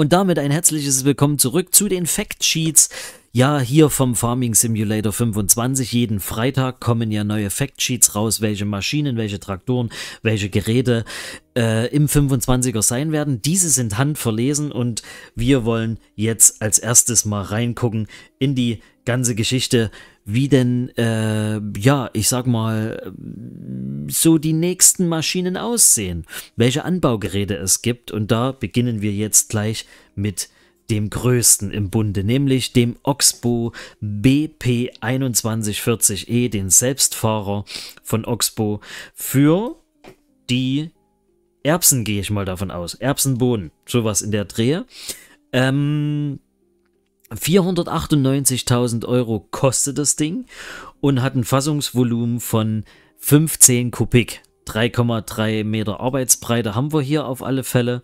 Und damit ein herzliches Willkommen zurück zu den Fact Sheets. Ja, hier vom Farming Simulator 25. Jeden Freitag kommen ja neue Fact Sheets raus, welche Maschinen, welche Traktoren, welche Geräte äh, im 25er sein werden. Diese sind handverlesen und wir wollen jetzt als erstes mal reingucken in die ganze Geschichte, wie denn, äh, ja, ich sag mal, so die nächsten Maschinen aussehen, welche Anbaugeräte es gibt. Und da beginnen wir jetzt gleich mit dem größten im Bunde, nämlich dem Oxbow BP2140E, den Selbstfahrer von Oxbow, für die Erbsen, gehe ich mal davon aus. Erbsenbohnen, sowas in der Drehe. Ähm, 498.000 Euro kostet das Ding und hat ein Fassungsvolumen von 15 Kubik. 3,3 Meter Arbeitsbreite haben wir hier auf alle Fälle.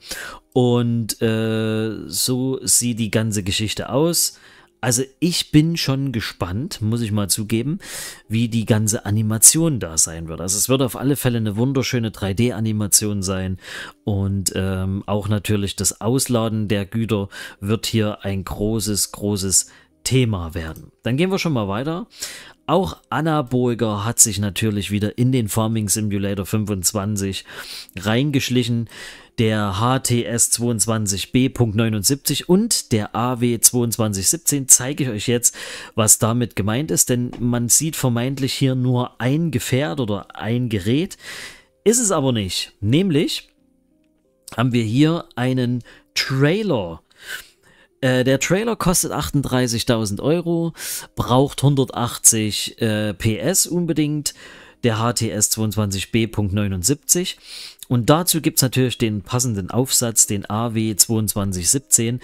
Und äh, so sieht die ganze Geschichte aus. Also ich bin schon gespannt, muss ich mal zugeben, wie die ganze Animation da sein wird. Also es wird auf alle Fälle eine wunderschöne 3D-Animation sein und ähm, auch natürlich das Ausladen der Güter wird hier ein großes, großes Thema werden. Dann gehen wir schon mal weiter. Auch Anna Boiger hat sich natürlich wieder in den Farming Simulator 25 reingeschlichen. Der HTS 22B.79 und der AW 2217 zeige ich euch jetzt, was damit gemeint ist, denn man sieht vermeintlich hier nur ein Gefährt oder ein Gerät. Ist es aber nicht. Nämlich haben wir hier einen Trailer äh, der Trailer kostet 38.000 Euro, braucht 180 äh, PS unbedingt, der HTS 22B.79 und dazu gibt es natürlich den passenden Aufsatz, den AW 2217,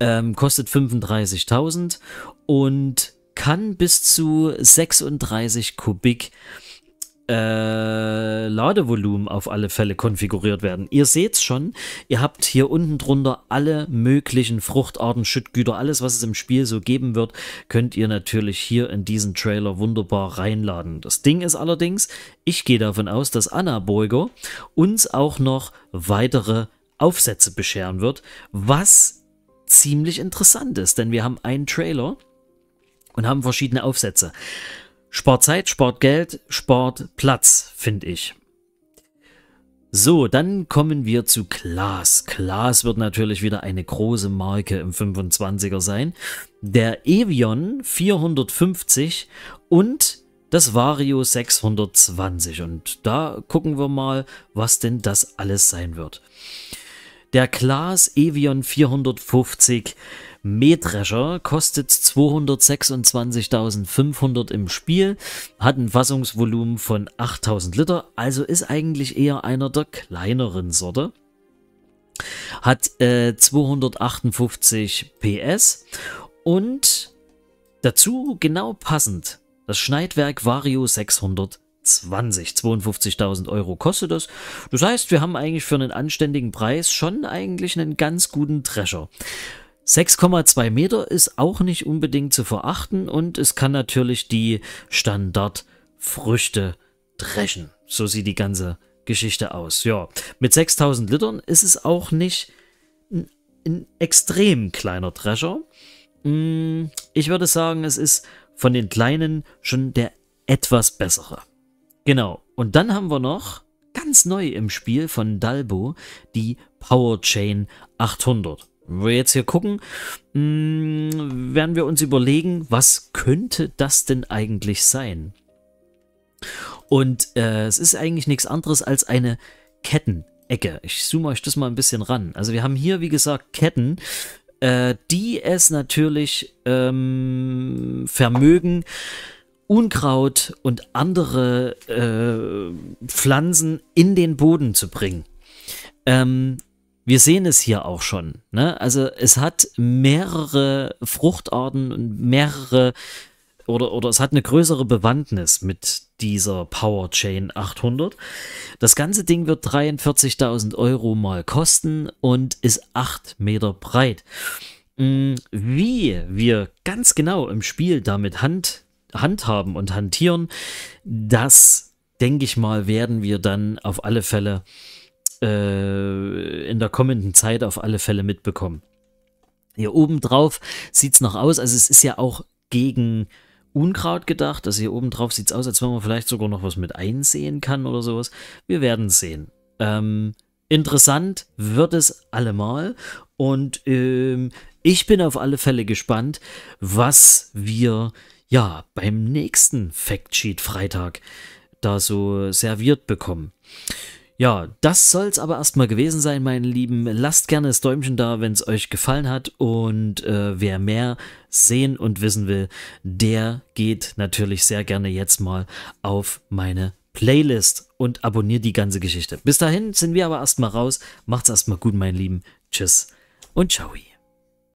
ähm, kostet 35.000 und kann bis zu 36 Kubik äh, äh, Ladevolumen auf alle Fälle konfiguriert werden. Ihr seht's schon, ihr habt hier unten drunter alle möglichen Fruchtarten, Schüttgüter, alles was es im Spiel so geben wird, könnt ihr natürlich hier in diesen Trailer wunderbar reinladen. Das Ding ist allerdings, ich gehe davon aus, dass Anna Burger uns auch noch weitere Aufsätze bescheren wird, was ziemlich interessant ist, denn wir haben einen Trailer und haben verschiedene Aufsätze. Sportzeit, Sportgeld, Sportplatz, finde ich. So, dann kommen wir zu Klaas. Klaas wird natürlich wieder eine große Marke im 25er sein. Der Evion 450 und das Vario 620. Und da gucken wir mal, was denn das alles sein wird. Der Klaas Evion 450 Mähdrescher, kostet 226.500 im Spiel, hat ein Fassungsvolumen von 8.000 Liter, also ist eigentlich eher einer der kleineren Sorte. Hat äh, 258 PS und dazu genau passend das Schneidwerk Vario 620. 52.000 Euro kostet das. Das heißt, wir haben eigentlich für einen anständigen Preis schon eigentlich einen ganz guten Drescher. 6,2 Meter ist auch nicht unbedingt zu verachten und es kann natürlich die Standardfrüchte dreschen. So sieht die ganze Geschichte aus. Ja, mit 6000 Litern ist es auch nicht ein, ein extrem kleiner Drescher. Mm, ich würde sagen, es ist von den kleinen schon der etwas bessere. Genau. Und dann haben wir noch ganz neu im Spiel von Dalbo die Power Chain 800 wir jetzt hier gucken, mm, werden wir uns überlegen, was könnte das denn eigentlich sein? Und äh, es ist eigentlich nichts anderes als eine Kettenecke. Ich zoome euch das mal ein bisschen ran. Also wir haben hier, wie gesagt, Ketten, äh, die es natürlich ähm, vermögen, Unkraut und andere äh, Pflanzen in den Boden zu bringen. Ähm, wir sehen es hier auch schon. Ne? Also es hat mehrere Fruchtarten und mehrere oder, oder es hat eine größere Bewandtnis mit dieser Powerchain 800. Das ganze Ding wird 43.000 Euro mal kosten und ist 8 Meter breit. Mm, wie wir ganz genau im Spiel damit hand, handhaben und hantieren, das denke ich mal, werden wir dann auf alle Fälle äh, äh, in der kommenden Zeit auf alle Fälle mitbekommen. Hier oben drauf sieht es noch aus, also es ist ja auch gegen Unkraut gedacht. Also hier oben drauf sieht es aus, als wenn man vielleicht sogar noch was mit einsehen kann oder sowas. Wir werden sehen. Ähm, interessant wird es allemal. Und ähm, ich bin auf alle Fälle gespannt, was wir ja beim nächsten Factsheet Freitag da so serviert bekommen. Ja, das soll's aber erstmal gewesen sein, meine Lieben. Lasst gerne das Däumchen da, wenn es euch gefallen hat. Und äh, wer mehr sehen und wissen will, der geht natürlich sehr gerne jetzt mal auf meine Playlist und abonniert die ganze Geschichte. Bis dahin sind wir aber erstmal raus. Macht's erstmal gut, meine Lieben. Tschüss und ciao.